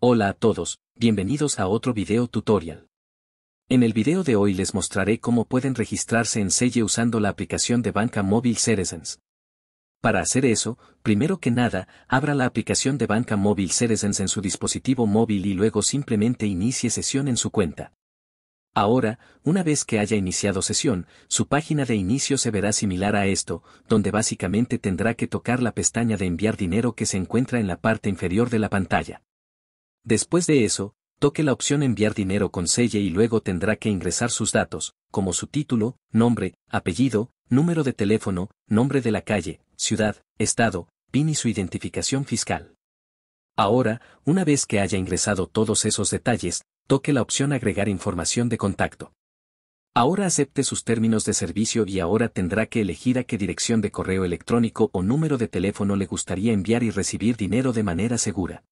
Hola a todos, bienvenidos a otro video tutorial. En el video de hoy les mostraré cómo pueden registrarse en Selle usando la aplicación de banca móvil Citizens. Para hacer eso, primero que nada, abra la aplicación de banca móvil Citizens en su dispositivo móvil y luego simplemente inicie sesión en su cuenta. Ahora, una vez que haya iniciado sesión, su página de inicio se verá similar a esto, donde básicamente tendrá que tocar la pestaña de enviar dinero que se encuentra en la parte inferior de la pantalla. Después de eso, toque la opción Enviar dinero con selle y luego tendrá que ingresar sus datos, como su título, nombre, apellido, número de teléfono, nombre de la calle, ciudad, estado, PIN y su identificación fiscal. Ahora, una vez que haya ingresado todos esos detalles, toque la opción Agregar información de contacto. Ahora acepte sus términos de servicio y ahora tendrá que elegir a qué dirección de correo electrónico o número de teléfono le gustaría enviar y recibir dinero de manera segura.